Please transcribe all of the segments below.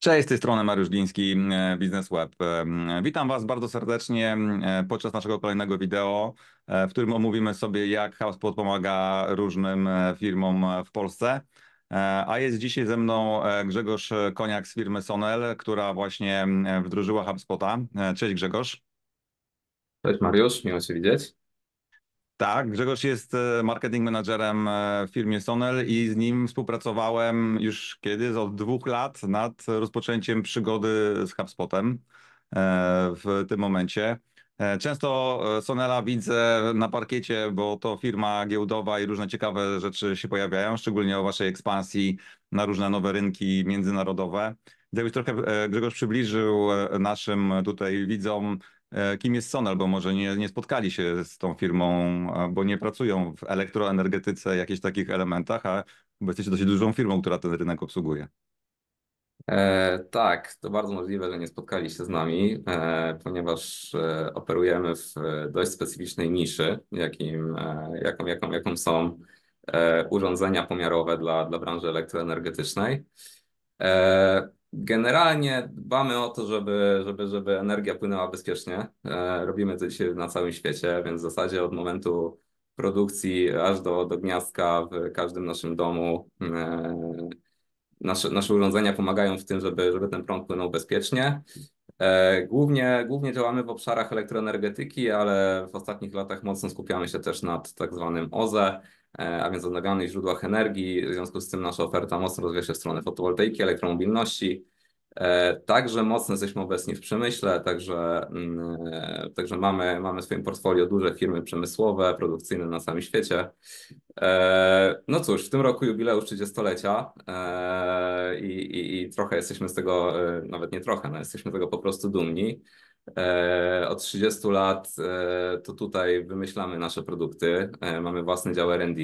Cześć, z tej strony Mariusz Gliński, e, Biznes Web. E, witam Was bardzo serdecznie e, podczas naszego kolejnego wideo, w którym omówimy sobie, jak HubSpot pomaga różnym firmom w Polsce. A jest dzisiaj ze mną Grzegorz Koniak z firmy Sonel, która właśnie wdrożyła HubSpota. Cześć Grzegorz. Cześć Mariusz, miło Cię widzieć. Tak, Grzegorz jest e, marketing managerem e, w firmie Sonel i z nim współpracowałem już kiedyś od dwóch lat nad rozpoczęciem przygody z HubSpotem e, w tym momencie. Często Sonela widzę na parkiecie, bo to firma giełdowa i różne ciekawe rzeczy się pojawiają, szczególnie o waszej ekspansji na różne nowe rynki międzynarodowe. Gdybyś trochę, Grzegorz, przybliżył naszym tutaj widzom E, kim jest Son, albo może nie, nie spotkali się z tą firmą, bo nie pracują w elektroenergetyce, jakichś takich elementach, a bo jesteście dość dużą firmą, która ten rynek obsługuje. E, tak, to bardzo możliwe, że nie spotkali się z nami, e, ponieważ e, operujemy w e, dość specyficznej niszy, jakim, e, jaką, jaką, jaką są urządzenia pomiarowe dla, dla branży elektroenergetycznej. Generalnie dbamy o to, żeby, żeby, żeby energia płynęła bezpiecznie. E, robimy to dzisiaj na całym świecie, więc w zasadzie od momentu produkcji aż do, do gniazdka w każdym naszym domu e, nasze, nasze urządzenia pomagają w tym, żeby, żeby ten prąd płynął bezpiecznie. E, głównie, głównie działamy w obszarach elektroenergetyki, ale w ostatnich latach mocno skupiamy się też nad tak zwanym OZE, E, a więc odnawialnych źródłach energii. W związku z tym nasza oferta mocno rozwija się w stronę fotowoltaiki, elektromobilności. E, także mocno jesteśmy obecni w przemyśle, także, mm, e, także mamy, mamy w swoim portfolio duże firmy przemysłowe, produkcyjne na całym świecie. No cóż, w tym roku jubileusz 30-lecia i, i, i trochę jesteśmy z tego, nawet nie trochę, no jesteśmy z tego po prostu dumni. E, od 30 lat e, to tutaj wymyślamy nasze produkty, e, mamy własny dział RD.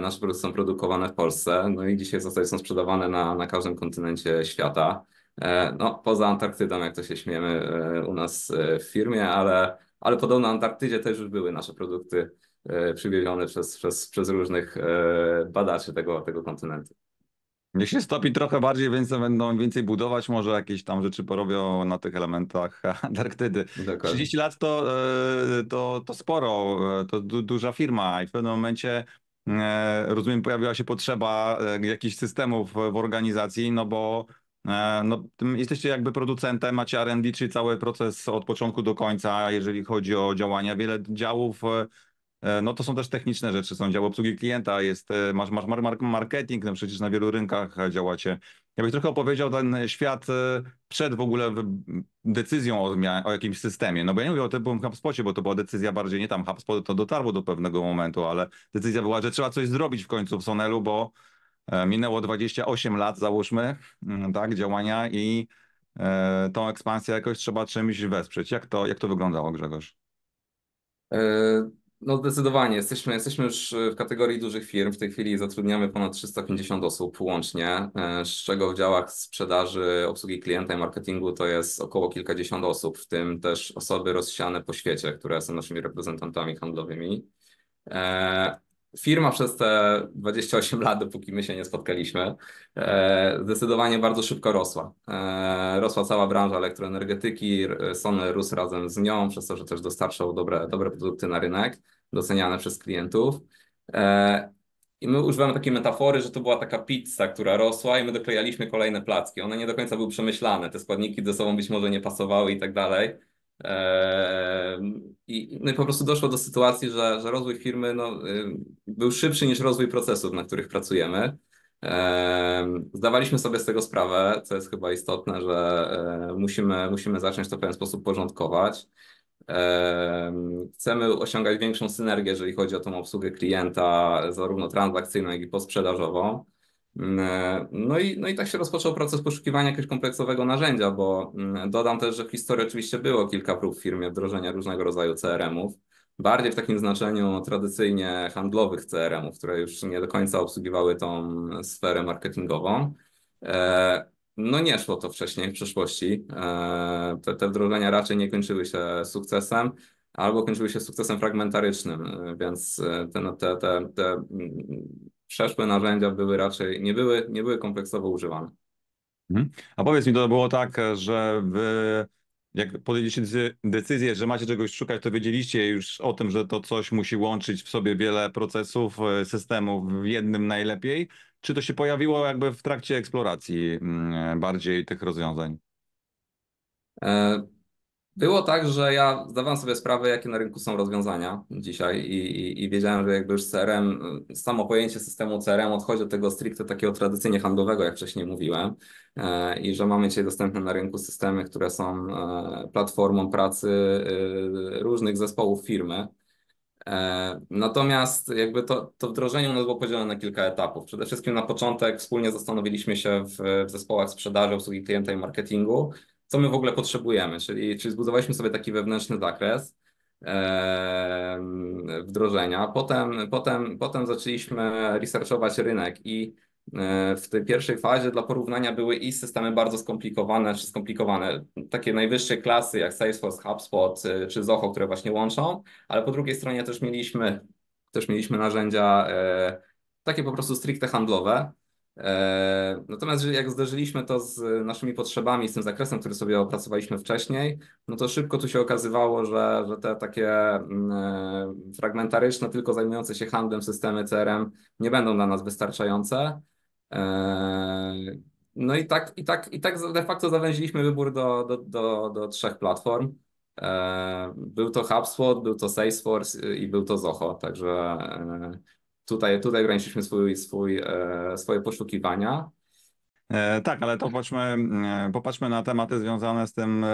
Nasze produkty są produkowane w Polsce, no i dzisiaj w zasadzie są sprzedawane na, na każdym kontynencie świata. No, poza Antarktydą, jak to się śmiemy u nas w firmie, ale, ale podobno na Antarktydzie też już były nasze produkty przywiezione przez, przez, przez różnych badaczy tego, tego kontynentu. Niech się stopi trochę bardziej, więc będą więcej budować, może jakieś tam rzeczy porobią na tych elementach Antarktydy. 30 lat to, e, to, to sporo, e, to du duża firma i w pewnym momencie e, rozumiem pojawiła się potrzeba jakichś systemów w organizacji, no bo no, jesteście jakby producentem, macie R&D, czyli cały proces od początku do końca, jeżeli chodzi o działania. Wiele działów E, no to są też techniczne rzeczy, są dział obsługi klienta, jest, e, masz, masz marketing, no przecież na wielu rynkach działacie. Ja bym trochę opowiedział ten świat e, przed w ogóle decyzją o, o jakimś systemie. No bo ja nie mówię o tym HubSpocie, bo to była decyzja bardziej nie tam HubSpot, to dotarło do pewnego momentu, ale decyzja była, że trzeba coś zrobić w końcu w Sonelu, bo minęło 28 lat załóżmy, mm, tak, działania i tą ekspansję jakoś trzeba czymś wesprzeć. Jak to, jak to wyglądało Grzegorz? No zdecydowanie. Jesteśmy, jesteśmy już y, w kategorii dużych firm. W tej chwili zatrudniamy ponad 350 osób łącznie, e, z czego w działach sprzedaży, obsługi klienta i marketingu to jest około kilkadziesiąt osób, w tym też osoby rozsiane po świecie, które są naszymi reprezentantami handlowymi. E, firma przez te 28 lat, dopóki my się nie spotkaliśmy, e, zdecydowanie bardzo szybko rosła. E, rosła cała branża elektroenergetyki, Sony rósł razem z nią, przez to, że też dostarczał dobre, dobre produkty na rynek, doceniane przez klientów. E, I my używamy takiej metafory, że to była taka pizza, która rosła i my doklejaliśmy kolejne placki. One nie do końca były przemyślane, te składniki ze sobą być może nie pasowały i tak dalej i, no i po prostu doszło do sytuacji, że, że rozwój firmy no, był szybszy niż rozwój procesów, na których pracujemy. Zdawaliśmy sobie z tego sprawę, co jest chyba istotne, że musimy, musimy zacząć to w pewien sposób porządkować. Chcemy osiągać większą synergię, jeżeli chodzi o tą obsługę klienta, zarówno transakcyjną, jak i posprzedażową. Mm, e, no i, no i tak się rozpoczął proces poszukiwania jakiegoś kompleksowego narzędzia, bo mm, dodam też, że w historii oczywiście było kilka prób w firmie wdrożenia różnego rodzaju CRM-ów, bardziej w takim znaczeniu tradycyjnie handlowych CRM-ów, które już nie do końca obsługiwały tą sferę marketingową. E, no nie szło to wcześniej w przeszłości. E, te, te wdrożenia raczej nie kończyły się sukcesem albo kończyły się sukcesem fragmentarycznym, więc no, te, te, te, te mm, przeszłe narzędzia były raczej, nie były, nie były kompleksowo używane. Mhm. A powiedz mi, to było tak, że wy jak podjęliście decyzję, że macie czegoś szukać, to wiedzieliście już o tym, że to coś musi łączyć w sobie wiele procesów, e, systemów w jednym najlepiej? Czy to się pojawiło jakby w trakcie eksploracji mm, e, bardziej tych rozwiązań? E, było tak, że ja zdawałem sobie sprawę, jakie na rynku są rozwiązania dzisiaj i, i, i wiedziałem, że jakby już CRM, samo pojęcie systemu CRM odchodzi od tego stricte takiego tradycyjnie handlowego, jak wcześniej mówiłem, e, i że mamy dzisiaj dostępne na rynku systemy, które są e, platformą pracy e, różnych zespołów firmy. Natomiast jakby to, to wdrożenie nas było podzielone na kilka etapów. Przede wszystkim na początek wspólnie zastanowiliśmy się w, w zespołach sprzedaży, obsługi klienta i marketingu, co my w ogóle potrzebujemy, czyli, czyli zbudowaliśmy sobie taki wewnętrzny zakres e, wdrożenia. Potem, potem, potem zaczęliśmy researchować rynek i e, w tej pierwszej fazie dla porównania były i systemy bardzo skomplikowane, czy skomplikowane, takie najwyższe klasy jak Salesforce, HubSpot e, czy Zoho, które właśnie łączą, ale po drugiej stronie też mieliśmy, też mieliśmy narzędzia e, takie po prostu stricte handlowe, E, natomiast jak zderzyliśmy to z naszymi potrzebami, z tym zakresem, który sobie opracowaliśmy wcześniej, no to szybko tu się okazywało, że, że te takie mm, e, fragmentaryczne, tylko zajmujące się handlem systemy CRM nie będą dla nas wystarczające. E, no i tak, i tak, i tak de facto zawęziliśmy wybór do, do, do, do trzech platform. Był to HubSpot, był to Salesforce i był to Zoho, także tutaj, tutaj ograniczyliśmy swój, swój, e, swoje poszukiwania. E, tak, ale to patrzmy, e, popatrzmy na tematy związane z tym,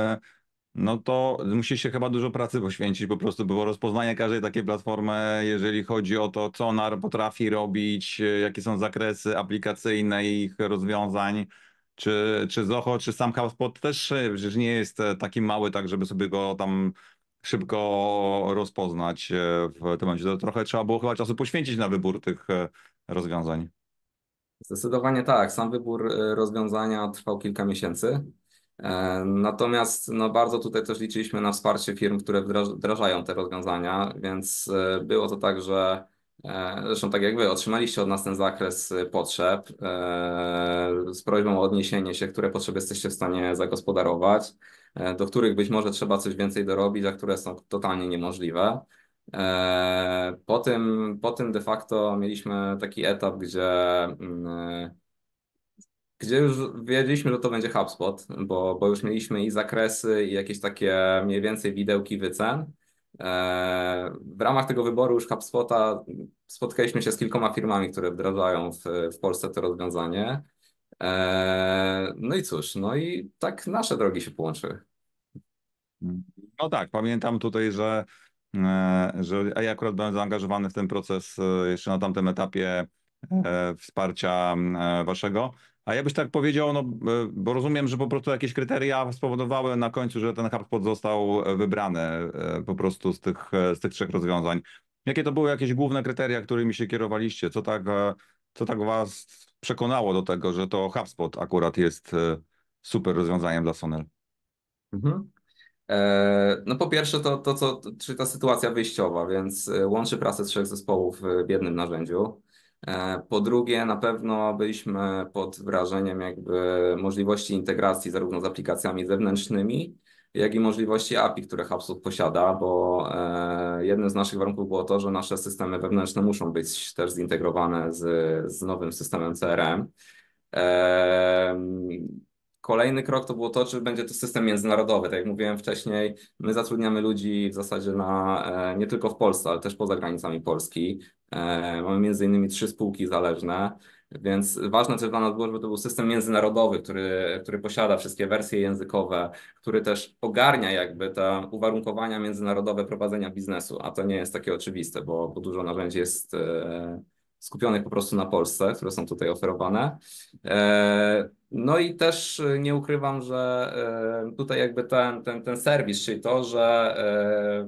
no to musi się chyba dużo pracy poświęcić, po prostu było rozpoznanie każdej takiej platformy, jeżeli chodzi o to, co NAR potrafi robić, jakie są zakresy aplikacyjne ich rozwiązań, czy, czy Zoho, czy sam HubSpot też przecież nie jest taki mały, tak żeby sobie go tam szybko rozpoznać e, w tym momencie. Trochę trzeba było chyba czasu poświęcić na wybór tych e, rozwiązań. Zdecydowanie tak. Sam wybór e, rozwiązania trwał kilka miesięcy. Natomiast no, bardzo tutaj też liczyliśmy na wsparcie firm, które wdrażają te rozwiązania, więc było to tak, że zresztą tak jak wy, otrzymaliście od nas ten zakres potrzeb z prośbą o odniesienie się, które potrzeby jesteście w stanie zagospodarować. E, do których być może trzeba coś więcej dorobić, a które są totalnie niemożliwe. E, po tym, po tym de facto mieliśmy taki etap, gdzie mm, e, gdzie już wiedzieliśmy, że to będzie HubSpot, bo, bo już mieliśmy i zakresy, i jakieś takie mniej więcej widełki wycen. W ramach tego wyboru już HubSpota mm, spotkaliśmy się z kilkoma firmami, które wdrażają w, w Polsce to rozwiązanie. Eee, no i cóż, no i tak nasze drogi się połączyły. No tak, pamiętam tutaj, że, eee, że ja akurat byłem zaangażowany w ten proces e, jeszcze na tamtym etapie e, wsparcia e, waszego. A ja byś tak powiedział, no, bo rozumiem, że po prostu jakieś kryteria spowodowały na końcu, że ten HubSpot został wybrany po prostu z tych, z tych trzech rozwiązań. Jakie to były jakieś główne kryteria, którymi się kierowaliście? Co tak co tak Was przekonało do tego, że to HubSpot akurat jest e, super rozwiązaniem dla Sonel? Mhm. E, no po pierwsze to, to co, czyli ta sytuacja wyjściowa, więc e, łączy pracę trzech zespołów w jednym narzędziu. Po drugie, na pewno byliśmy pod wrażeniem jakby możliwości integracji zarówno z aplikacjami zewnętrznymi, jak i możliwości API, które HubSpot posiada, bo e, jednym z naszych warunków było to, że nasze systemy wewnętrzne muszą być też zintegrowane z, z nowym systemem CRM. E, kolejny krok to było to, czy będzie to system międzynarodowy. Tak jak mówiłem wcześniej, my zatrudniamy ludzi w zasadzie na, e, nie tylko w Polsce, ale też poza granicami Polski. Mamy między innymi trzy spółki zależne. Więc ważne, co dla nas było, żeby to był system międzynarodowy, który, który posiada wszystkie wersje językowe, który też ogarnia jakby te uwarunkowania międzynarodowe prowadzenia biznesu, a to nie jest takie oczywiste, bo, bo dużo narzędzi jest e, skupionych po prostu na Polsce, które są tutaj oferowane. E, no i też nie ukrywam, że e, tutaj jakby ten, ten, ten serwis, czyli to, że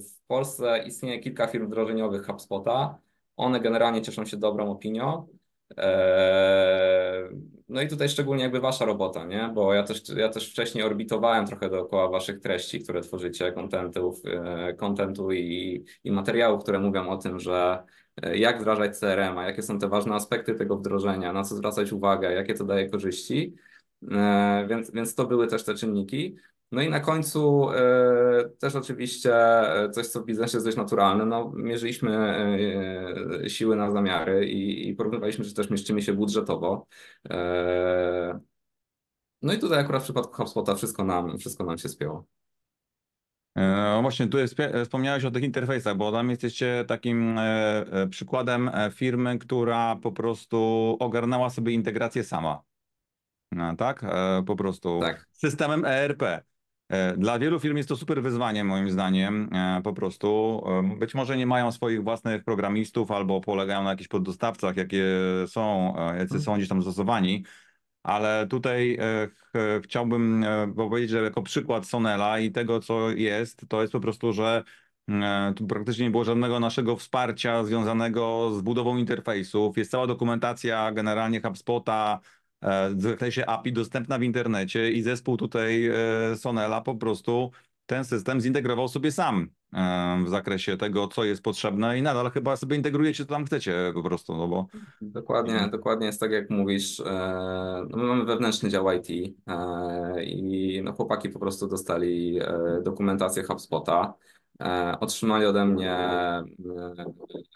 w Polsce istnieje kilka firm wdrożeniowych HubSpota, one generalnie cieszą się dobrą opinią. Eee, no i tutaj szczególnie jakby wasza robota, nie? Bo ja też, ja też wcześniej orbitowałem trochę dookoła waszych treści, które tworzycie, kontentów, eee, kontentu i, i materiałów, które mówią o tym, że e, jak wdrażać CRM, a jakie są te ważne aspekty tego wdrożenia, na co zwracać uwagę, jakie to daje korzyści. Eee, więc, więc to były też te czynniki. No i na końcu e, też oczywiście e, coś, co w biznesie jest dość naturalne, no, mierzyliśmy e, siły na zamiary i, i porównywaliśmy, że też mieścimy się budżetowo. No i tutaj akurat w przypadku HubSpota wszystko nam, wszystko nam się spięło. No właśnie, tu wspomniałeś o tych interfejsach, bo tam jesteście takim przykładem firmy, która po prostu ogarnęła sobie integrację sama. No, tak? Po prostu tak. systemem ERP. E, dla wielu firm jest to super wyzwanie, moim zdaniem, e, po prostu. E, być może nie mają swoich własnych programistów albo polegają na jakichś poddostawcach, jakie są, jacy mhm. są gdzieś tam zastosowani, ale tutaj chciałbym powiedzieć, że jako przykład Sonela i tego, co jest, to jest po prostu, że tu praktycznie nie było żadnego naszego wsparcia związanego z budową interfejsów. Jest cała dokumentacja generalnie HubSpota, E, w zakresie API dostępna w internecie i zespół tutaj e, Sonela po prostu ten system zintegrował sobie sam e, w zakresie tego, co jest potrzebne i nadal chyba sobie integrujecie, to tam chcecie po prostu, no bo... Dokładnie, mhm. dokładnie jest tak, jak mówisz. No my mamy wewnętrzny dział IT i no chłopaki po prostu dostali dokumentację HubSpota, E, otrzymali ode mnie e,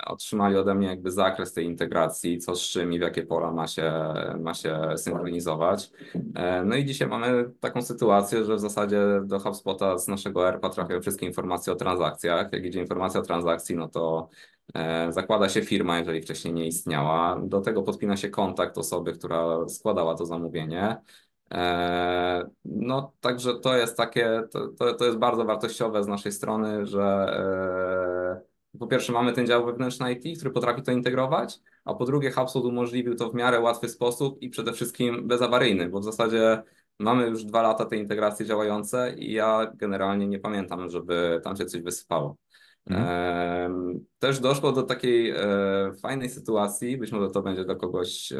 otrzymali ode mnie jakby zakres tej integracji, co z czym i w jakie pola ma się, ma się synchronizować. E, no i dzisiaj mamy taką sytuację, że w zasadzie do HubSpota z naszego ERP trafiają wszystkie informacje o transakcjach. Jak idzie informacja o transakcji, no to Zakłada się firma, jeżeli wcześniej nie istniała. Do tego podpina się kontakt osoby, która składała to zamówienie. E, no, także to jest takie, to, to, to jest bardzo wartościowe z naszej strony, że e, po pierwsze mamy ten dział wewnętrzny IT, który potrafi to integrować, a po drugie HubSpot umożliwił to w miarę łatwy sposób i przede wszystkim bezawaryjny, bo w zasadzie mamy już dwa lata tej integracji działające i ja generalnie nie pamiętam, żeby tam się coś wysypało. Mhm. Też doszło do takiej e, fajnej sytuacji, być może to będzie dla kogoś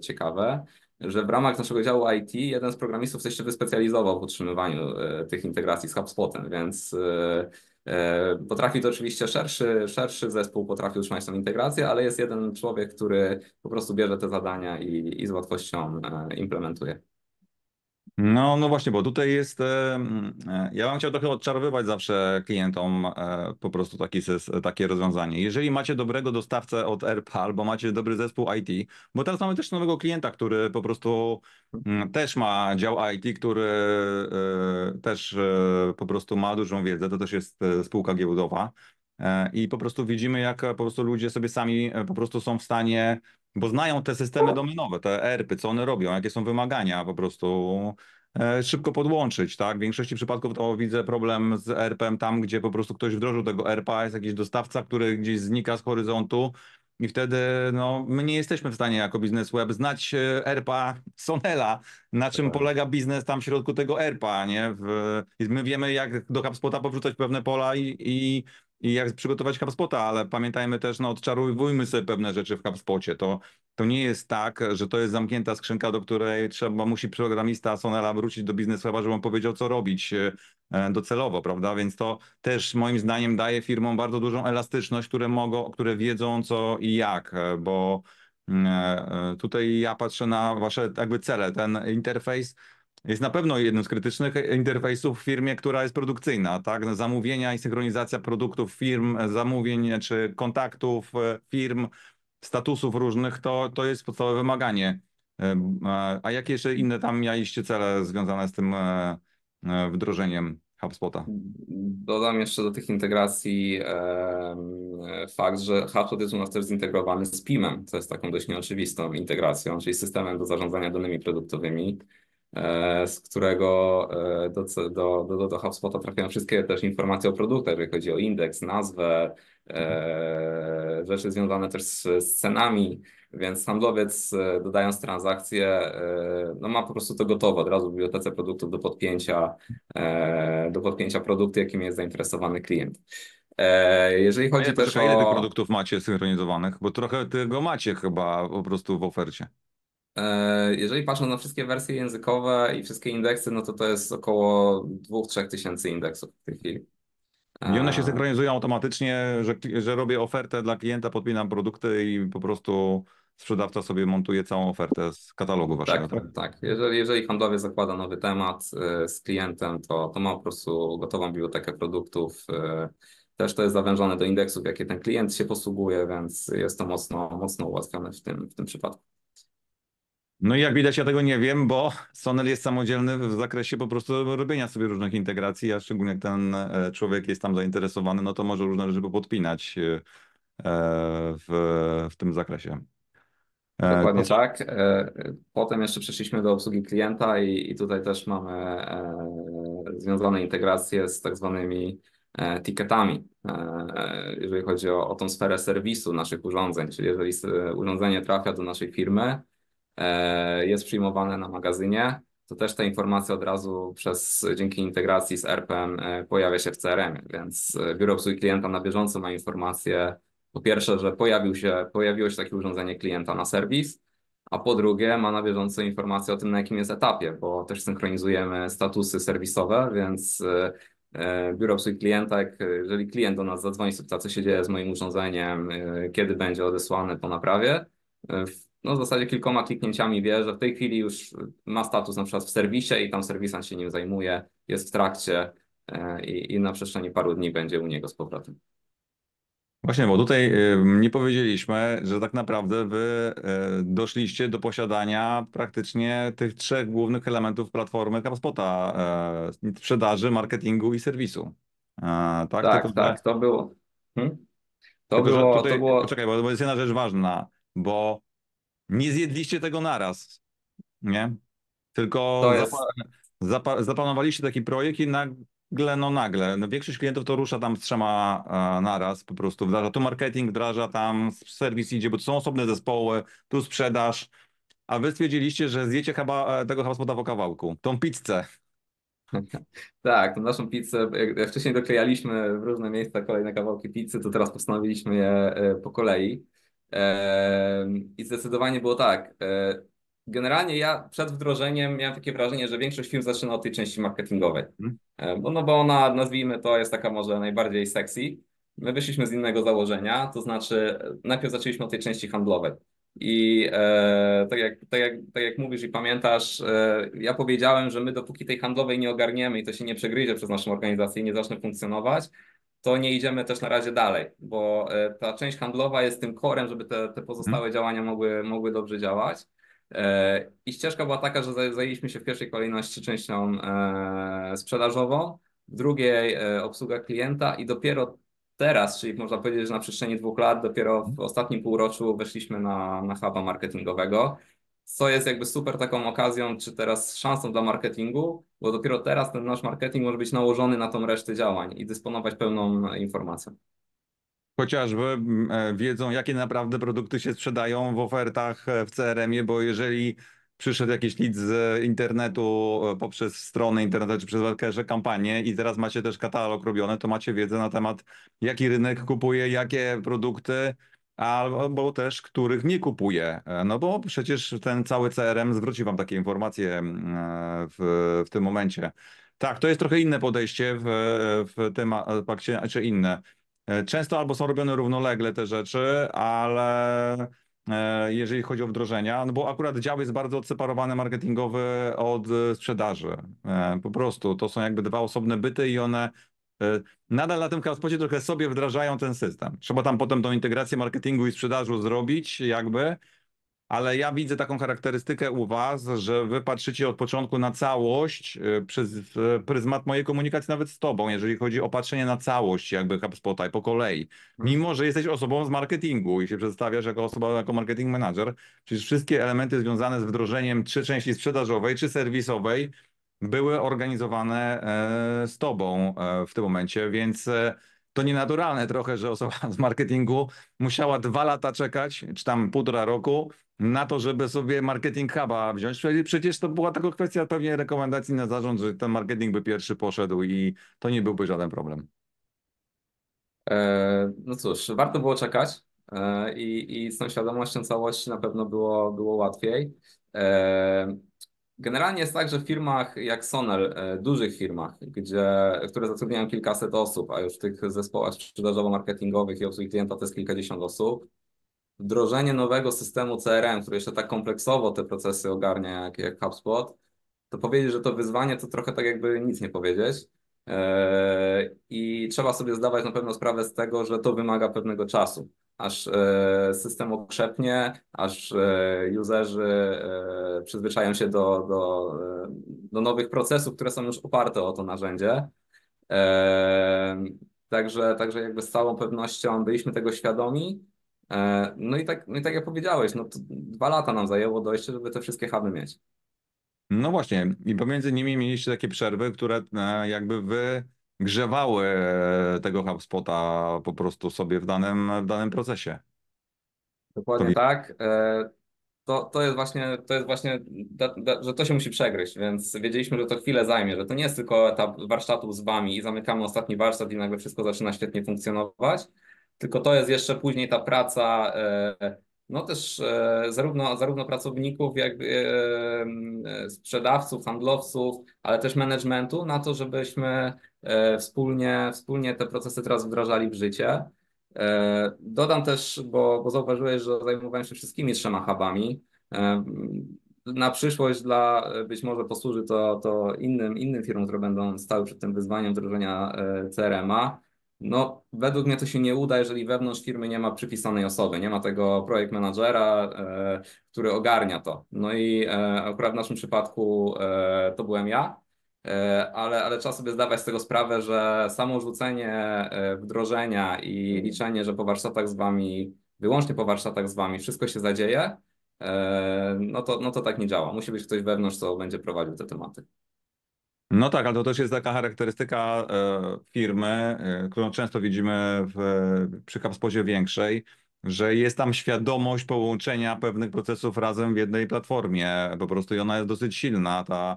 ciekawe, że w ramach naszego działu IT jeden z programistów też się wyspecjalizował w utrzymywaniu e, tych integracji z HubSpotem, więc e, e, Potrafi to oczywiście szerszy, szerszy zespół, potrafi utrzymać tą integrację, ale jest jeden człowiek, który po prostu bierze te zadania i, i z łatwością implementuje. No, no właśnie, bo tutaj jest. E, e, ja bym chciał trochę odczarowywać zawsze klientom e, po prostu taki, takie rozwiązanie. Jeżeli macie dobrego dostawcę od ERP albo macie dobry zespół IT, bo teraz mamy też nowego klienta, który po prostu też ma dział IT, który też po prostu ma dużą wiedzę, to też jest spółka giełdowa. E, I po prostu widzimy, jak e, po prostu ludzie sobie sami e, po prostu są w stanie, bo znają te systemy domenowe, te ERP-y, co one robią, jakie są wymagania po prostu szybko podłączyć, tak? W większości przypadków to widzę problem z ERP-em tam, gdzie po prostu ktoś wdrożył tego ERP-a, jest jakiś dostawca, który gdzieś znika z horyzontu i wtedy no, my nie jesteśmy w stanie jako biznes web znać ERP-a Sonela, na czym tak. polega biznes tam w środku tego ERP-a, nie? W, my wiemy, jak do HubSpota powrzucać pewne pola i, i i jak przygotować HubSpota, ale pamiętajmy też, no odczarowujmy sobie pewne rzeczy w HubSpocie. To, to nie jest tak, że to jest zamknięta skrzynka, do której trzeba, musi programista Sonela wrócić do biznesu, żeby on powiedział, co robić e, e, docelowo, prawda? Więc to też moim zdaniem daje firmom bardzo dużą elastyczność, które mogą, które wiedzą co i jak, e, bo mm, tutaj ja patrzę na wasze jakby cele, ten interfejs, jest na pewno jednym z krytycznych interfejsów w firmie, która jest produkcyjna, tak? Zamówienia i synchronizacja produktów firm, zamówień czy kontaktów e, firm, statusów różnych, to, to jest podstawowe wymaganie. E, a jakie jeszcze inne tam mieliście cele związane z tym e, wdrożeniem HubSpota? Dodam jeszcze do tych integracji e, fakt, że HubSpot jest u nas też zintegrowany z PIM-em, co jest taką dość nieoczywistą integracją, czyli systemem do zarządzania danymi produktowymi. E, z którego e, do, do, do, do HubSpota trafiają wszystkie też informacje o produktach, jeżeli chodzi o indeks, nazwę, e, mhm. rzeczy związane też z, z cenami, więc handlowiec dodając transakcję no ma po prostu to gotowe od razu w bibliotece produktów do podpięcia, do podpięcia produktu, jakim jest zainteresowany klient. Jeżeli chodzi ja też o... Ile tych produktów macie synchronizowanych? Bo trochę tego macie chyba po prostu w ofercie. E, jeżeli patrzę na wszystkie wersje językowe i wszystkie indeksy, no to to jest około 2-3 tysięcy indeksów w tej chwili. E, I one się synchronizują automatycznie, że, że robię ofertę dla klienta, podpinam produkty i po prostu sprzedawca sobie montuje całą ofertę z katalogu waszego. Tak, tak. tak. Jeżeli, jeżeli handlowiec zakłada nowy temat e, z klientem, to, to ma po prostu gotową bibliotekę produktów. Też to jest zawężone do indeksów, jakie ten klient się posługuje, więc jest to mocno, mocno ułatwione w tym, w tym przypadku. No i jak widać, ja tego nie wiem, bo Sonel jest samodzielny w zakresie po prostu robienia sobie różnych integracji, a szczególnie jak ten e, człowiek jest tam zainteresowany, no to może różne rzeczy podpinać e, e, w, w tym zakresie. Dokładnie tak. Potem jeszcze przeszliśmy do obsługi klienta i, i tutaj też mamy związane integracje z tak zwanymi ticketami, jeżeli chodzi o, o tą sferę serwisu naszych urządzeń, czyli jeżeli urządzenie trafia do naszej firmy, E, jest przyjmowane na magazynie, to też ta informacja od razu przez dzięki integracji z RPM em pojawia się w CRM, więc e, biuro obsługi klienta na bieżąco ma informację po pierwsze, że pojawił się, pojawiło się takie urządzenie klienta na serwis, a po drugie ma na bieżąco informację o tym, na jakim jest etapie, bo też synchronizujemy statusy serwisowe, więc e, biuro obsługi klienta, jeżeli klient do nas zadzwoni, co się dzieje z moim urządzeniem, kiedy będzie odesłany po naprawie, w no w zasadzie kilkoma kliknięciami wie, że w tej chwili już ma status na przykład w serwisie i tam serwisant się nim zajmuje, jest w trakcie e, i, i na przestrzeni paru dni będzie u niego z powrotem. Właśnie, bo tutaj y, nie powiedzieliśmy, że tak naprawdę wy e, doszliście do posiadania praktycznie tych trzech głównych elementów platformy HubSpota, e, sprzedaży, marketingu i serwisu. Tak, tak, to, tak, to było. Hmm? To, tylko, było, tutaj, to było... Poczekaj, bo jest jedna rzecz ważna, bo nie zjedliście tego naraz, nie? Tylko jest... zaplanowaliście taki projekt i nagle, no nagle, no większość klientów to rusza tam z trzema e, naraz, po prostu wdraża tu marketing, wdraża tam serwis idzie, bo to są osobne zespoły, tu sprzedaż, a wy stwierdziliście, że zjecie chyba e, tego HubSpota po kawałku, tą pizzę. Tak, tą naszą pizzę, wcześniej doklejaliśmy w różne miejsca kolejne kawałki pizzy, to teraz postanowiliśmy je e, po kolei. I zdecydowanie było tak. E, generalnie ja przed wdrożeniem miałem takie wrażenie, że większość firm zaczyna od tej części marketingowej, mhm. e, bo, no bo ona, nazwijmy to, jest taka może najbardziej sexy. My wyszliśmy z innego założenia, to znaczy e, najpierw zaczęliśmy od tej części handlowej. I e, tak, jak, tak, jak, tak jak mówisz i pamiętasz, e, ja powiedziałem, że my dopóki tej handlowej nie ogarniemy i to się nie przegryzie przez naszą organizację i nie zacznie funkcjonować, to nie idziemy też na razie dalej, bo e, ta część handlowa jest tym korem, żeby te, te pozostałe hmm. działania mogły, mogły dobrze działać. E, I ścieżka była taka, że zajęliśmy się w pierwszej kolejności częścią e, sprzedażową, w drugiej obsługa klienta i dopiero teraz, czyli można powiedzieć, że na przestrzeni dwóch lat, dopiero w mhm. ostatnim półroczu weszliśmy na, na huba marketingowego co jest jakby super taką okazją, czy teraz szansą dla marketingu, bo dopiero teraz ten nasz marketing może być nałożony na tą resztę działań i dysponować pełną e, informacją. Chociażby e, wiedzą, jakie naprawdę produkty się sprzedają w ofertach e, w CRM-ie, bo jeżeli przyszedł jakiś lead z internetu poprzez stronę internetową czy przez webcache kampanię i teraz macie też katalog robiony, to macie wiedzę na temat, jaki rynek kupuje, jakie produkty, albo też których nie kupuje. No bo przecież ten cały CRM zwróci Wam takie informacje mm, e, w, w tym momencie. Tak, to jest trochę inne podejście w, w tym e, pakcie, czy znaczy inne. E, często albo są robione równolegle te rzeczy, ale jeżeli chodzi o wdrożenia, no bo akurat dział jest bardzo odseparowany marketingowy od sprzedaży. Po prostu to są jakby dwa osobne byty i one E, nadal na tym Chaospocie trochę sobie wdrażają ten system. Trzeba tam potem tą integrację marketingu i sprzedaży zrobić jakby, ale ja widzę taką charakterystykę u Was, że Wy patrzycie od początku na całość e, przez e, pryzmat mojej komunikacji nawet z Tobą, jeżeli chodzi o patrzenie na całość jakby HubSpota i po kolei. Mhm. Mimo, że jesteś osobą z marketingu i się przedstawiasz jako osoba, jako marketing manager, przecież wszystkie elementy związane z wdrożeniem czy części sprzedażowej, czy serwisowej, były organizowane e, z tobą e, w tym momencie, więc e, to nienaturalne trochę, że osoba z marketingu musiała dwa lata czekać, czy tam półtora roku, na to, żeby sobie marketing huba wziąć. Przecież to była tylko kwestia pewnie rekomendacji na zarząd, że ten marketing by pierwszy poszedł i to nie byłby żaden problem. No cóż, warto było czekać i, i z tą świadomością całości na pewno było, było łatwiej. Generalnie jest tak, że w firmach jak Sonel, e, dużych firmach, gdzie, które zatrudniają kilkaset osób, a już w tych zespołach sprzedażowo-marketingowych i obsługi klienta to jest kilkadziesiąt osób, wdrożenie nowego systemu CRM, który jeszcze tak kompleksowo te procesy ogarnia jak, jak HubSpot, to powiedzieć, że to wyzwanie to trochę tak jakby nic nie powiedzieć. E, I trzeba sobie zdawać na pewno sprawę z tego, że to wymaga pewnego czasu aż e, system okrzepnie, aż e, userzy e, przyzwyczają się do, do, do nowych procesów, które są już oparte o to narzędzie. Także, także jakby z całą pewnością byliśmy tego świadomi. No i tak, no i tak jak powiedziałeś, no dwa lata nam zajęło dojście, żeby te wszystkie huby mieć. No właśnie, i pomiędzy nimi mieliście takie przerwy, które jakby wy grzewały e, tego HubSpota po prostu sobie w danym, w danym procesie. Dokładnie to... tak. E, to, to jest właśnie, to jest właśnie da, da, że to się musi przegryźć, więc wiedzieliśmy, że to chwilę zajmie, że to nie jest tylko etap warsztatów z Wami i zamykamy ostatni warsztat i nagle wszystko zaczyna świetnie funkcjonować, tylko to jest jeszcze później ta praca e, no też zarówno, zarówno pracowników, jak sprzedawców, handlowców, ale też managementu na to, żebyśmy E, wspólnie, wspólnie te procesy teraz wdrażali w życie. E, dodam też, bo, bo zauważyłeś, że zajmowałem się wszystkimi trzema hubami. E, na przyszłość dla być może posłuży to, to innym, innym firmom, które będą stały przed tym wyzwaniem wdrożenia CRM-a. No, według mnie to się nie uda, jeżeli wewnątrz firmy nie ma przypisanej osoby, nie ma tego projekt managera, który ogarnia to. No i akurat w naszym przypadku to byłem ja. E, ale, ale trzeba sobie zdawać z tego sprawę, że samo rzucenie e, wdrożenia i liczenie, że po warsztatach z wami, wyłącznie po warsztatach z wami wszystko się zadzieje, e, no to, no to tak nie działa. Musi być ktoś wewnątrz, co będzie prowadził te tematy. No tak, ale to też jest taka charakterystyka firmy, którą często widzimy w, przy kapspozie większej, że jest tam świadomość połączenia pewnych procesów razem w jednej platformie po prostu i ona jest dosyć silna, ta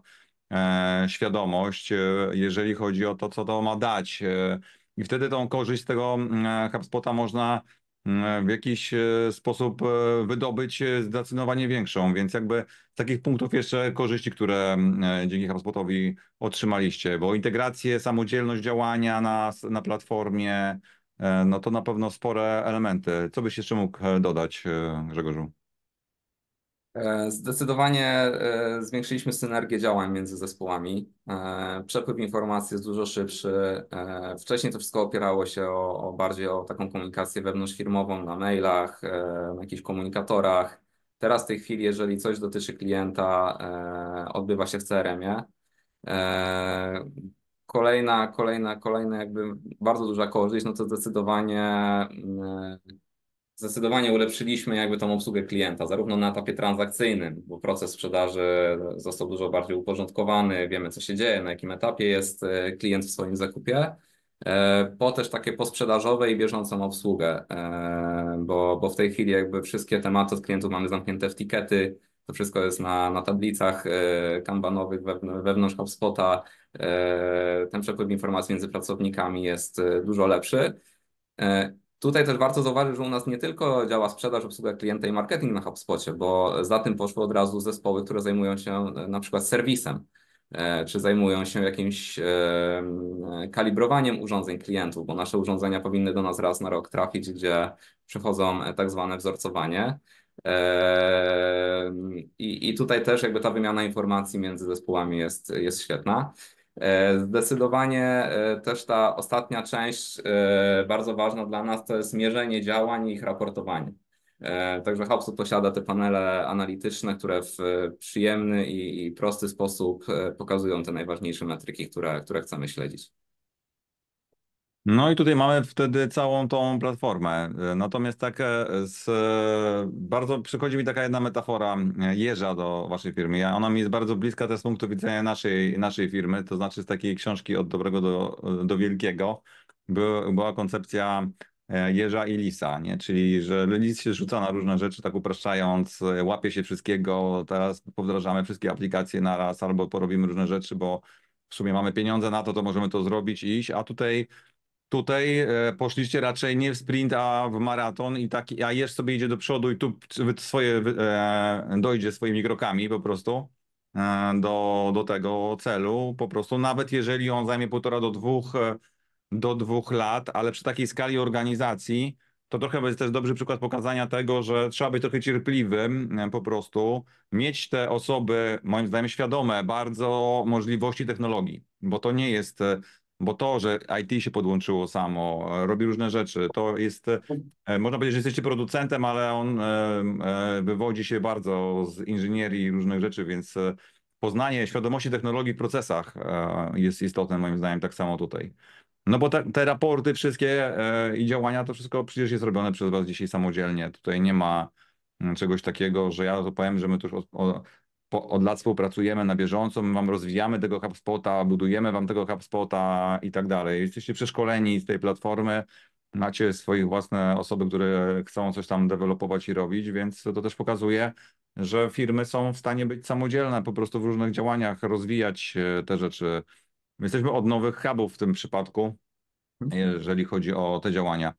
E, świadomość, e, jeżeli chodzi o to, co to ma dać. E, I wtedy tą korzyść z tego mm, HubSpota można mm, w jakiś sposób wydobyć zdecydowanie większą, więc jakby z takich punktów jeszcze korzyści, które mm, dzięki HubSpotowi otrzymaliście, bo integracje, samodzielność działania na, na platformie, no to na pewno spore elementy. Co byś jeszcze mógł dodać, Grzegorzu? E, zdecydowanie e, zwiększyliśmy synergię działań między zespołami. E, przepływ informacji jest dużo szybszy. Wcześniej to wszystko opierało się o, o bardziej o taką komunikację wewnątrzfirmową na mailach, na jakichś komunikatorach. Teraz w tej chwili, jeżeli coś dotyczy klienta, odbywa się w CRM-ie. Kolejna, kolejna, kolejna jakby bardzo duża korzyść, no to zdecydowanie mm, zdecydowanie ulepszyliśmy jakby tą obsługę klienta, zarówno na etapie transakcyjnym, bo proces sprzedaży został dużo bardziej uporządkowany, wiemy co się dzieje, na jakim etapie jest e, klient w swoim zakupie, e, po też takie posprzedażowe i bieżącą obsługę, e, bo, bo w tej chwili jakby wszystkie tematy od klientów mamy zamknięte w tikety, to wszystko jest na, na tablicach kanbanowych wewnątrz HubSpota, ten przepływ informacji między pracownikami jest dużo lepszy. Tutaj też warto zauważyć, że u nas nie tylko działa sprzedaż, obsługa klienta i marketing na HubSpocie, bo za tym poszły od razu zespoły, które zajmują się e, na przykład serwisem, e, czy zajmują się jakimś e, kalibrowaniem urządzeń klientów, bo nasze urządzenia powinny do nas raz na rok trafić, gdzie przychodzą tak zwane wzorcowanie. I, I tutaj też jakby ta wymiana informacji między zespołami jest, jest świetna. E, zdecydowanie e, też ta ostatnia część, e, bardzo ważna dla nas, to jest mierzenie działań i ich raportowanie. Także HubSpot posiada te panele analityczne, które w przyjemny i prosty sposób pokazują te najważniejsze metryki, które, które chcemy śledzić. No i tutaj mamy wtedy całą tą platformę. E, natomiast tak e, z, e, bardzo przychodzi mi taka jedna metafora jeża do waszej firmy. Ona mi jest bardzo bliska też z punktu widzenia naszej, naszej firmy, to znaczy z takiej książki od dobrego do, do wielkiego był była koncepcja jeża i lisa, nie? czyli że lis się rzuca na różne rzeczy, tak upraszczając, łapie się wszystkiego, teraz powdrażamy wszystkie aplikacje na raz, albo porobimy różne rzeczy, bo w sumie mamy pieniądze na to, to możemy to zrobić i iść, a tutaj Tutaj e, poszliście raczej nie w sprint, a w maraton i tak, a jeszcze sobie idzie do przodu i tu swoje, e, dojdzie swoimi krokami po prostu e, do, do tego celu. Po prostu nawet jeżeli on zajmie półtora do dwóch, do dwóch lat, ale przy takiej skali organizacji, to trochę jest też dobry przykład pokazania tego, że trzeba być trochę cierpliwym po prostu, mieć te osoby, moim zdaniem, świadome bardzo możliwości technologii, bo to nie jest bo to, że IT się podłączyło samo, robi różne rzeczy, to jest, e, można powiedzieć, że jesteście producentem, ale on e, e, wywodzi się bardzo z inżynierii i różnych rzeczy, więc poznanie świadomości technologii w procesach jest istotne moim zdaniem tak samo tutaj. No bo te, te raporty wszystkie i działania, to wszystko przecież jest robione przez was dzisiaj samodzielnie. Tutaj nie ma mm, czegoś takiego, że ja to powiem, że my tu już po, od lat współpracujemy na bieżąco, my wam rozwijamy tego HubSpota, budujemy wam tego HubSpota i tak dalej. Jesteście przeszkoleni z tej platformy, macie swoje własne osoby, które chcą coś tam dewelopować i robić, więc to też pokazuje, że firmy są w stanie być samodzielne po prostu w różnych działaniach, rozwijać e, te rzeczy. My jesteśmy od nowych hubów w tym przypadku, mhm. jeżeli chodzi o te działania.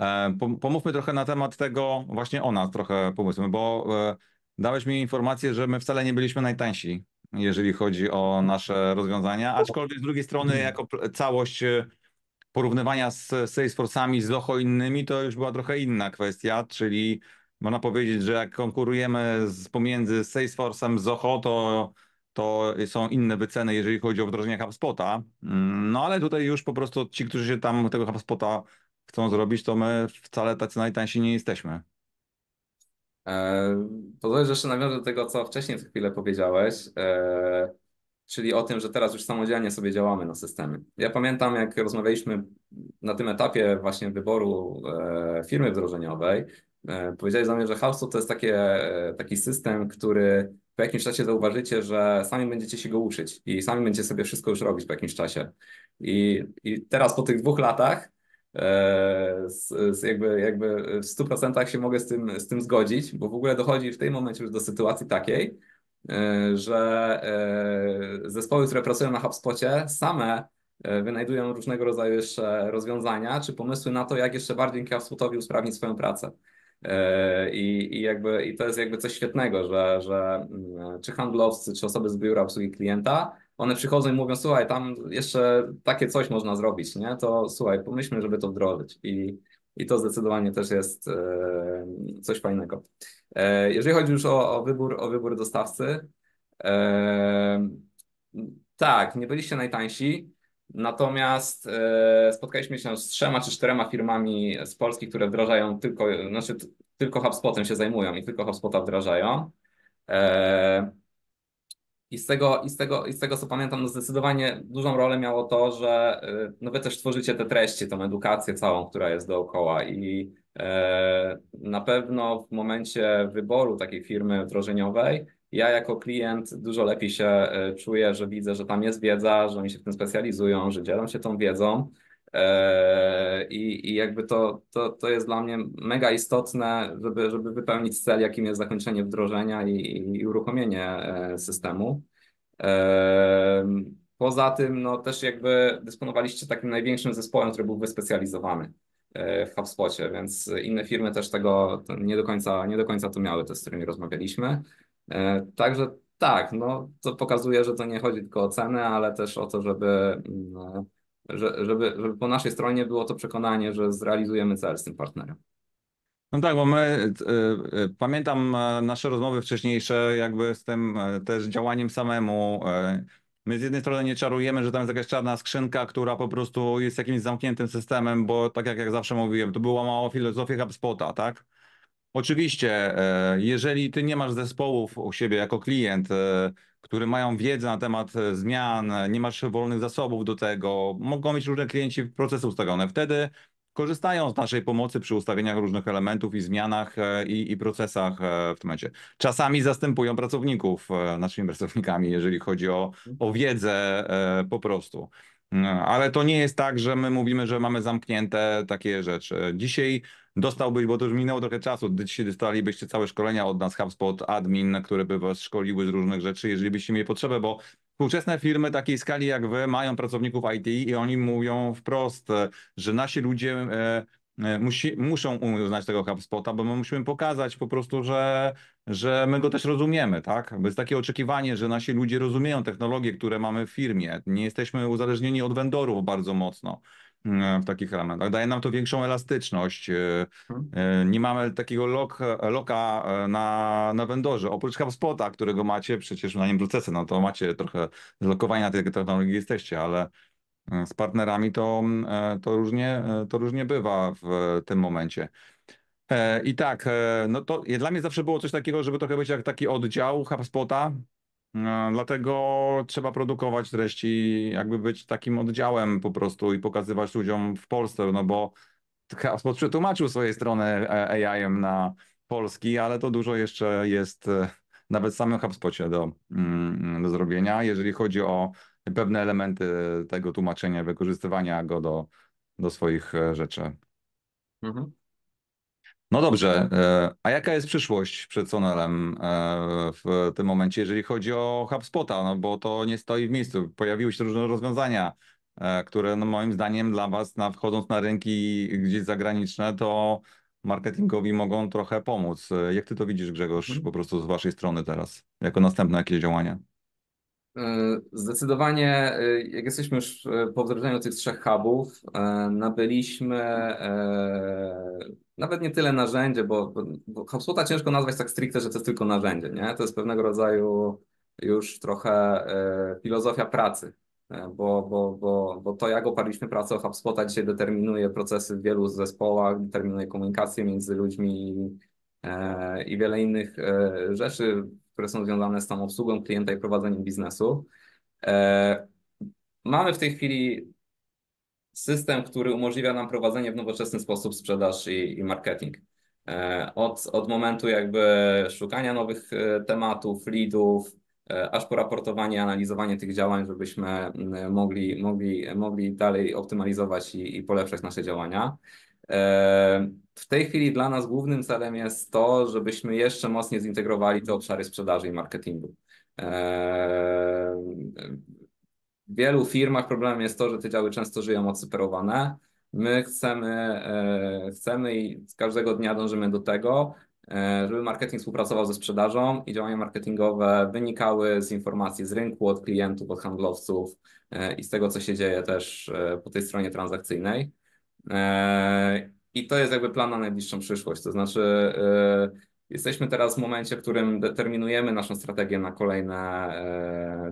E, pomówmy trochę na temat tego właśnie o nas trochę pomysłem, bo e, Dałeś mi informację, że my wcale nie byliśmy najtańsi, jeżeli chodzi o nasze rozwiązania, aczkolwiek z drugiej strony hmm. jako całość y, porównywania z Salesforce'ami, z Zoho innymi, to już była trochę inna kwestia, czyli można powiedzieć, że jak konkurujemy z, pomiędzy Salesforce'em, Zoho, to, to są inne wyceny, jeżeli chodzi o wdrożenie HubSpota. Mm, no ale tutaj już po prostu ci, którzy się tam tego HubSpota chcą zrobić, to my wcale tacy najtańsi nie jesteśmy. Pozwolę, że jeszcze nawiążę do tego, co wcześniej co chwilę powiedziałeś, e, czyli o tym, że teraz już samodzielnie sobie działamy na systemy. Ja pamiętam, jak rozmawialiśmy na tym etapie właśnie wyboru e, firmy wdrożeniowej, e, powiedziałeś do mnie, że Hausu to jest takie, taki system, który po jakimś czasie zauważycie, że sami będziecie się go uczyć i sami będziecie sobie wszystko już robić po jakimś czasie. I, i teraz po tych dwóch latach z, z jakby, jakby w 100% się mogę z tym, z tym zgodzić, bo w ogóle dochodzi w tej momencie już do sytuacji takiej, e, że e, zespoły, które pracują na HubSpocie, same e, wynajdują różnego rodzaju jeszcze rozwiązania czy pomysły na to, jak jeszcze bardziej HubSpotowi usprawnić swoją pracę. I, i, jakby, I to jest jakby coś świetnego, że, że mm, czy handlowcy, czy osoby z biura obsługi klienta one przychodzą i mówią, słuchaj, tam jeszcze takie coś można zrobić, nie? To słuchaj, pomyślmy, żeby to wdrożyć. I, i to zdecydowanie też jest e, coś fajnego. E, jeżeli chodzi już o, o, wybór, o wybór dostawcy, e, tak, nie byliście najtańsi, natomiast e, spotkaliśmy się z trzema czy czterema firmami z Polski, które wdrażają tylko, znaczy tylko HubSpotem się zajmują i tylko HubSpota wdrażają. E, i z tego, i z tego, i z tego co pamiętam, no zdecydowanie dużą rolę miało to, że y, no wy też tworzycie te treści, tą edukację całą, która jest dookoła i e, na pewno w momencie wyboru takiej firmy wdrożeniowej ja jako klient dużo lepiej się y, czuję, że widzę, że tam jest wiedza, że oni się w tym specjalizują, że dzielą się tą wiedzą E, I, i jakby to, to, to jest dla mnie mega istotne, żeby, żeby wypełnić cel, jakim jest zakończenie wdrożenia i, i uruchomienie e, systemu. E, poza tym, no też jakby dysponowaliście takim największym zespołem, który był wyspecjalizowany w HubSpocie, więc inne firmy też tego nie do końca, nie do końca to miały, te, z którymi rozmawialiśmy. Także tak, no to pokazuje, że to nie chodzi tylko o cenę, ale też o to, żeby mm, no, że, żeby, żeby po naszej stronie było to przekonanie, że zrealizujemy cel z tym partnerem. No tak, bo my e, e, pamiętam e, nasze rozmowy wcześniejsze, jakby z tym też działaniem samemu. My z jednej strony nie czarujemy, że tam jest jakaś czarna skrzynka, która po prostu jest jakimś zamkniętym systemem, bo tak jak, jak zawsze mówiłem, to była mała filozofia HubSpota, tak? Oczywiście, jeżeli ty nie masz zespołów u siebie jako klient, które mają wiedzę na temat e, zmian, e, nie masz wolnych zasobów do tego, mogą mieć różne klienci procesy ustawione. Wtedy korzystają z naszej pomocy przy ustawieniach różnych elementów i zmianach e, i, i procesach w tym momencie. Czasami zastępują pracowników naszymi pracownikami, jeżeli chodzi o, o wiedzę po prostu. Mm, ale to nie jest tak, że my mówimy, że mamy zamknięte takie rzeczy. Dzisiaj dostałbyś, bo to już minęło trochę czasu, gdy dzisiaj dostalibyście całe szkolenia od nas, HubSpot, admin, które by was szkoliły z różnych rzeczy, jeżeli byście mieli potrzebę, bo Współczesne firmy takiej skali jak wy mają pracowników IT i oni mówią wprost, że nasi ludzie e, e, musi, muszą uznać tego HubSpota, bo my musimy pokazać po prostu, że, że my go też rozumiemy, tak? Bo jest takie oczekiwanie, że nasi ludzie rozumieją technologie, które mamy w firmie. Nie jesteśmy uzależnieni od vendorów bardzo mocno. Mm, w takich elementach. Daje nam to większą elastyczność. Y, mhm. y, nie mamy takiego lock, loka e, na, na vendorze. Oprócz HubSpota, którego macie przecież na nim procesy, no to macie trochę zlokowania na tej technologii jesteście, ale e, z partnerami to, mm, e, to, różnie, to różnie bywa w tym momencie. I tak, no to dla mnie zawsze było coś takiego, żeby trochę być jak taki oddział HubSpota, no, dlatego trzeba produkować treści, jakby być takim oddziałem po prostu i pokazywać ludziom w Polsce, no bo HubSpot przetłumaczył swoje strony e, AI-em na polski, ale to dużo jeszcze jest e, nawet w samym HubSpocie do, mm, do zrobienia, jeżeli chodzi o pewne elementy tego tłumaczenia, wykorzystywania go do, do swoich e, rzeczy. Mhm. No dobrze, e, a jaka jest przyszłość przed Sonelem e, w tym momencie, jeżeli chodzi o HubSpota, no bo to nie stoi w miejscu. Pojawiły się różne rozwiązania, e, które no moim zdaniem dla Was, na, wchodząc na rynki gdzieś zagraniczne, to marketingowi mogą trochę pomóc. Jak Ty to widzisz, Grzegorz, mhm. po prostu z Waszej strony teraz, jako następne jakieś działania? Zdecydowanie, jak jesteśmy już po wdrożeniu tych trzech hubów, nabyliśmy nawet nie tyle narzędzie, bo, bo HubSpota ciężko nazwać tak stricte, że to jest tylko narzędzie, nie? To jest pewnego rodzaju już trochę e, filozofia pracy, e, bo, bo, bo, bo to jak oparliśmy pracę o HubSpota dzisiaj determinuje procesy w wielu zespołach, determinuje komunikację między ludźmi e, i wiele innych rzeczy, które są związane z tą obsługą klienta i prowadzeniem biznesu. Mamy w tej chwili system, który umożliwia nam prowadzenie w nowoczesny sposób sprzedaż i, i marketing. E, od, od momentu jakby szukania nowych e, tematów, leadów, e, aż po raportowanie, analizowanie tych działań, żebyśmy mm, mogli, mogli, mogli dalej optymalizować i, i polepszać nasze działania. W tej chwili dla nas głównym celem jest to, żebyśmy jeszcze mocniej zintegrowali te obszary sprzedaży i marketingu. W wielu firmach problemem jest to, że te działy często żyją odsyperowane. My chcemy, e, chcemy i każdego dnia dążymy do tego, e, żeby marketing współpracował ze sprzedażą i działania marketingowe wynikały z informacji z rynku, od klientów, od handlowców e, i z tego, co się dzieje też po tej stronie transakcyjnej. I to jest jakby plan na najbliższą przyszłość. To znaczy, jesteśmy teraz w momencie, w którym determinujemy naszą strategię na kolejne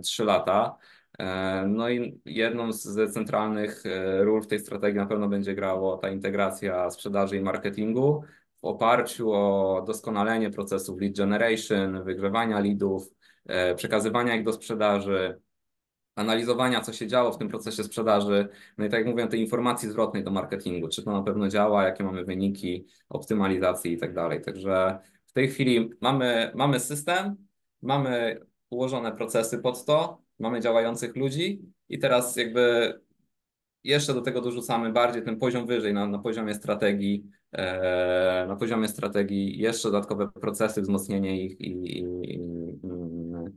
3 lata. E, no i jedną z centralnych e, ról w tej strategii na pewno będzie grało ta integracja sprzedaży i marketingu w oparciu o doskonalenie procesów lead generation, wygrzewania leadów, e, przekazywania ich do sprzedaży, analizowania, co się działo w tym procesie sprzedaży, no i tak jak mówiłem, tej informacji zwrotnej do marketingu, czy to na pewno działa, jakie mamy wyniki, optymalizacji i tak dalej. Także w tej chwili mamy, mamy system, mamy ułożone procesy pod to, mamy działających ludzi i teraz jakby jeszcze do tego dorzucamy bardziej ten poziom wyżej, na, na poziomie strategii, e, na poziomie strategii jeszcze dodatkowe procesy, wzmocnienie ich i, i, i mm,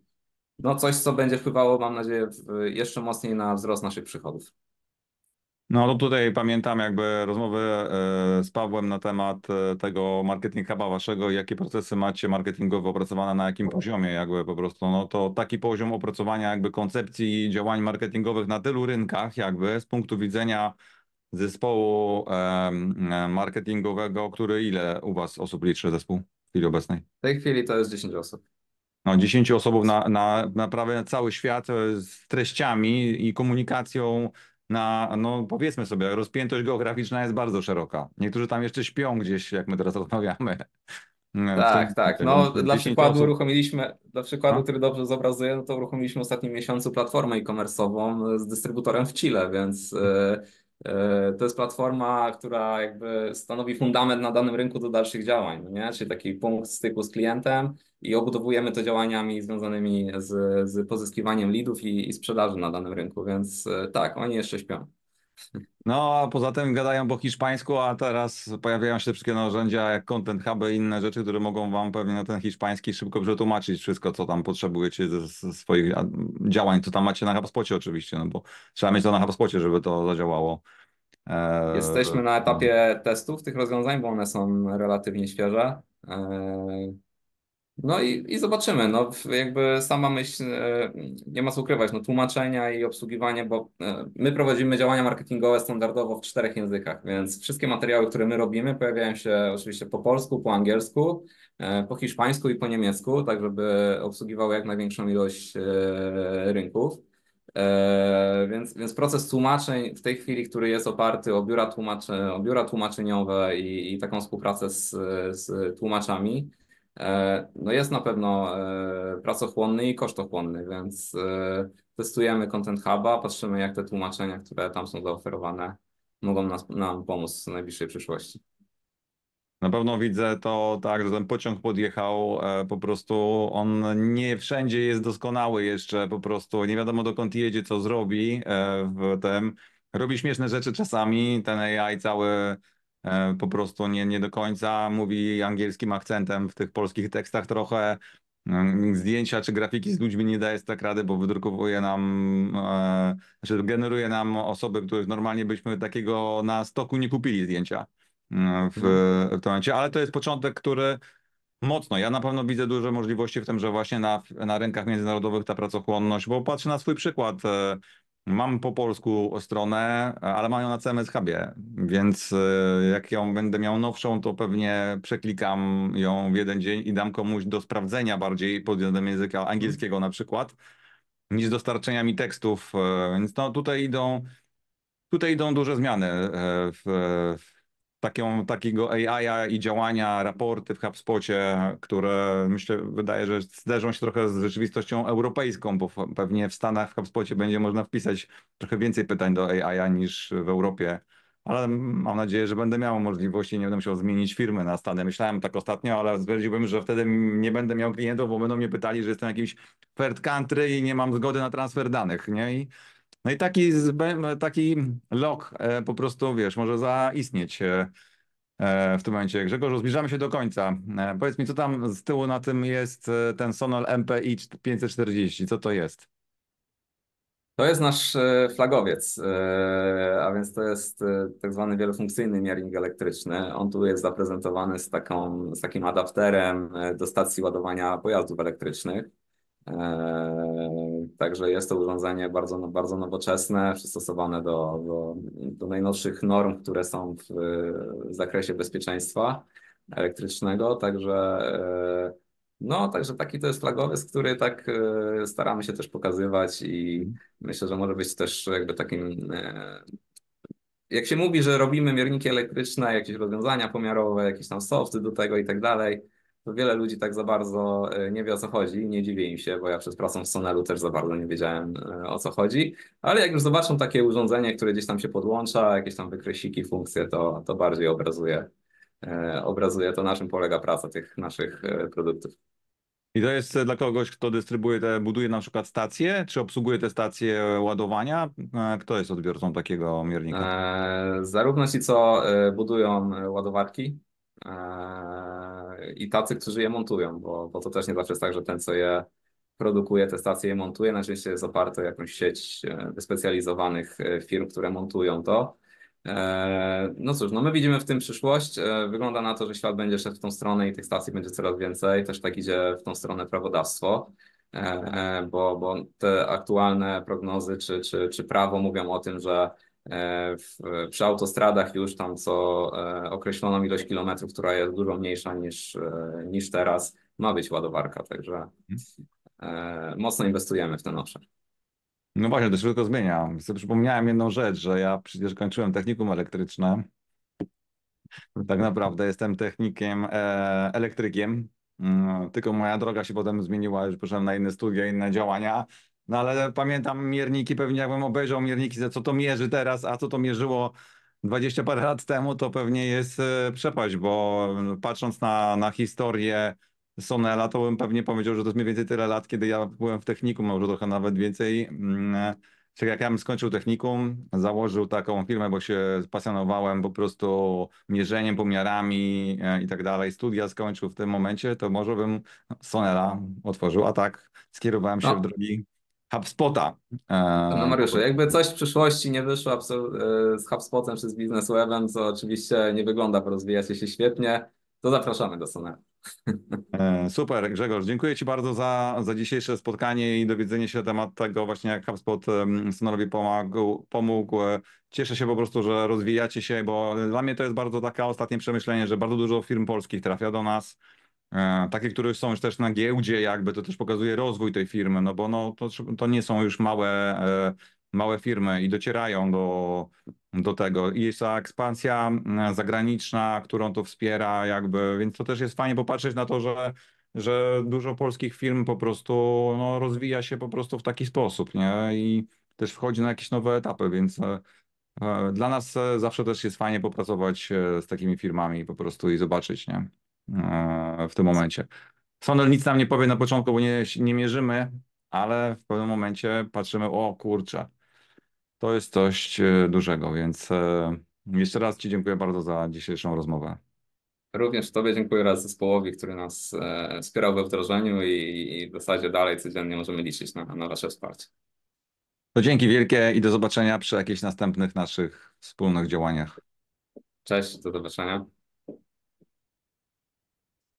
no coś, co będzie wpływało, mam nadzieję, jeszcze mocniej na wzrost naszych przychodów. No to tutaj pamiętam jakby rozmowy e, z Pawłem na temat e, tego marketing huba waszego, jakie procesy macie marketingowe opracowane, na jakim poziomie jakby po prostu, no to taki poziom opracowania jakby koncepcji działań marketingowych na tylu rynkach jakby z punktu widzenia zespołu marketingowego, który ile u was osób liczy zespół w chwili obecnej? W tej chwili to jest 10 osób. No, 10 osób na, na, na prawie cały świat e, z treściami i komunikacją na, no powiedzmy sobie, rozpiętość geograficzna jest bardzo szeroka. Niektórzy tam jeszcze śpią gdzieś, jak my teraz rozmawiamy. Tak, tym, tak. No, dla przykładu osób. uruchomiliśmy, dla przykładu, A? No. który dobrze zobrazuje, no to uruchomiliśmy w ostatnim miesiącu platformę e-commerce'ową e, z dystrybutorem w Chile, więc yy, yy, to jest platforma, która jakby stanowi fundament na danym rynku do dalszych działań, no nie? czyli taki punkt styku z klientem, i obudowujemy to działaniami związanymi z, z pozyskiwaniem lidów i, i sprzedaży na danym rynku, więc e, tak, oni jeszcze śpią. No, a poza tym gadają po hiszpańsku, a teraz pojawiają się te wszystkie narzędzia jak Content Hub i inne rzeczy, które mogą Wam pewnie na ten hiszpański szybko przetłumaczyć wszystko, co tam potrzebujecie ze, ze swoich działań, co tam macie na HubSpocie oczywiście, no bo trzeba mieć to na HubSpocie, żeby to zadziałało. E, Jesteśmy na etapie testów tych rozwiązań, bo one są relatywnie świeże. E, no i, i zobaczymy. No, jakby sama myśl, e, nie ma co ukrywać, no, tłumaczenia i obsługiwanie, bo e, my prowadzimy działania marketingowe standardowo w czterech językach, więc wszystkie materiały, które my robimy, pojawiają się oczywiście po polsku, po angielsku, e, po hiszpańsku i po niemiecku, tak żeby obsługiwały jak największą ilość rynków. Więc, więc proces tłumaczeń w tej chwili, który jest oparty o biura, tłumaczy, o biura tłumaczeniowe i, i taką współpracę z, z tłumaczami, E, no jest na pewno e, pracochłonny i kosztochłonny, więc e, testujemy Content Huba, patrzymy jak te tłumaczenia, które tam są zaoferowane, mogą nas, nam pomóc w najbliższej przyszłości. Na pewno widzę to tak, że ten pociąg podjechał, po prostu on nie wszędzie jest doskonały jeszcze, po prostu nie wiadomo dokąd jedzie, co zrobi w tym. Robi śmieszne rzeczy czasami, ten AI cały E, po prostu nie, nie do końca mówi angielskim akcentem w tych polskich tekstach trochę. Mm, zdjęcia czy grafiki z ludźmi nie daje tak rady, bo wydrukowuje nam, e, znaczy generuje nam osoby, których normalnie byśmy takiego na stoku nie kupili zdjęcia mm, w, mhm. w tym momencie. Ale to jest początek, który mocno. Ja na pewno widzę duże możliwości w tym, że właśnie na, na rynkach międzynarodowych ta pracochłonność, bo patrzę na swój przykład. E, Mam po polsku stronę, ale mają na CMS Hubie, więc e, jak ją będę miał nowszą, to pewnie przeklikam ją w jeden dzień i dam komuś do sprawdzenia bardziej pod względem języka mhm. angielskiego na przykład, niż dostarczenia mi tekstów. E, więc no, tutaj idą, tutaj idą duże zmiany e, w, w taką, takiego AI i działania, raporty w HubSpocie, które myślę, wydaje, że zderzą się trochę z rzeczywistością europejską, bo pewnie w Stanach w HubSpocie będzie można wpisać trochę więcej pytań do AI niż w Europie. Ale mam nadzieję, że będę miał możliwość i nie będę musiał zmienić firmy na Stany. Myślałem tak ostatnio, ale stwierdziłbym, że wtedy nie będę miał klientów, bo będą mnie pytali, że jestem jakimś third country i nie mam zgody na transfer danych. Nie? I no i taki, taki lok e, po prostu, wiesz, może zaistnieć e, e, w tym momencie. Grzegorzu, zbliżamy się do końca. Powiedz mi, co tam z tyłu na tym jest ten Sonol MPI 540? Co to jest? To jest nasz flagowiec, a więc to jest tak zwany wielofunkcyjny miernik elektryczny. On tu jest zaprezentowany z, taką, z takim adapterem do stacji ładowania pojazdów elektrycznych. Eee, także jest to urządzenie bardzo, no, bardzo nowoczesne, przystosowane do, do, do najnowszych norm, które są w, w zakresie bezpieczeństwa elektrycznego. Także, eee, no, także taki to jest flagowiec, który tak eee, staramy się też pokazywać i myślę, że może być też jakby takim. Jak się mówi, że robimy mierniki elektryczne, jakieś rozwiązania pomiarowe, jakieś tam softy do tego i tak dalej to wiele ludzi tak za bardzo e, nie wie o co chodzi. Nie dziwię im się, bo ja przed pracą w Sonelu też za bardzo nie wiedziałem e, o co chodzi. Ale jak już zobaczą takie urządzenie, które gdzieś tam się podłącza, jakieś tam wykresiki, funkcje, to, to bardziej obrazuje, e, obrazuje to, na czym polega praca tych naszych produktów. I to jest dla kogoś, kto dystrybuuje, te, buduje na przykład stacje, czy obsługuje te stacje ładowania? Kto jest odbiorcą takiego miernika? Eee, zarówno ci, co budują ładowarki, Eee, i tacy, którzy je montują, bo, bo to też nie zawsze jest tak, że ten, co je produkuje, te stacje je montuje, najczęściej jest oparte o jakąś sieć e, wyspecjalizowanych e, firm, które montują to. Eee, no cóż, no my widzimy w tym przyszłość. Eee, wygląda na to, że świat będzie szedł w tą stronę i tych stacji będzie coraz więcej. Też tak idzie w tą stronę prawodawstwo, e, bo, bo te aktualne prognozy czy, czy, czy prawo mówią o tym, że E, w, przy autostradach już tam co e, określoną ilość kilometrów, która jest dużo mniejsza niż, e, niż teraz, ma być ładowarka, także mhm. mocno inwestujemy w ten obszar. No właśnie, to się wszystko zmienia. Sobie przypomniałem jedną rzecz, że ja przecież kończyłem technikum elektryczne. Tak naprawdę jestem technikiem, elektrykiem, mm, tylko moja droga się potem zmieniła, już poszedłem na inne studia, inne działania, no ale pamiętam mierniki, pewnie jakbym obejrzał mierniki, za co to mierzy teraz, a co to mierzyło 20 parę lat temu, to pewnie jest e, przepaść, bo no, patrząc na, na historię Sonela, to bym pewnie powiedział, że to jest mniej więcej tyle lat, kiedy ja byłem w technikum, może trochę nawet więcej. Mm, e, Czyli jak ja bym skończył technikum, założył taką firmę, bo się pasjonowałem po prostu mierzeniem, pomiarami e, i tak dalej. Studia skończył w tym momencie, to może bym Sonela otworzył, a tak skierowałem się no. w drogi HubSpota. No Mariuszu, jakby coś w przyszłości nie wyszło e, z HubSpotem czy z BiznesWebem, co oczywiście nie wygląda, bo rozwijacie się świetnie, to zapraszamy do Sonetu. Super, Grzegorz, dziękuję Ci bardzo za, za dzisiejsze spotkanie i dowiedzenie się na temat tego właśnie jak HubSpot Sonarowi pomógł, pomógł. Cieszę się po prostu, że rozwijacie się, bo dla mnie to jest bardzo takie ostatnie przemyślenie, że bardzo dużo firm polskich trafia do nas, E, takie, które już są już też na giełdzie, jakby to też pokazuje rozwój tej firmy, no bo no, to, to nie są już małe, e, małe firmy i docierają do, do tego. I jest ta ekspansja mm, zagraniczna, którą to wspiera, jakby, więc to też jest fajnie popatrzeć na to, że, że dużo polskich firm po prostu no, rozwija się po prostu w taki sposób, nie? I też wchodzi na jakieś nowe etapy, więc e, dla nas zawsze też jest fajnie popracować z takimi firmami po prostu i zobaczyć, nie? E, w tym momencie. Sondel nic nam nie powie na początku, bo nie, nie mierzymy, ale w pewnym momencie patrzymy, o kurczę, to jest coś e, dużego, więc e, jeszcze raz Ci dziękuję bardzo za dzisiejszą rozmowę. Również Tobie dziękuję raz zespołowi, który nas wspierał we wdrożeniu i, i w zasadzie dalej codziennie możemy liczyć na, na Wasze wsparcie. To dzięki wielkie i do zobaczenia przy jakichś następnych naszych wspólnych działaniach. Cześć, do zobaczenia.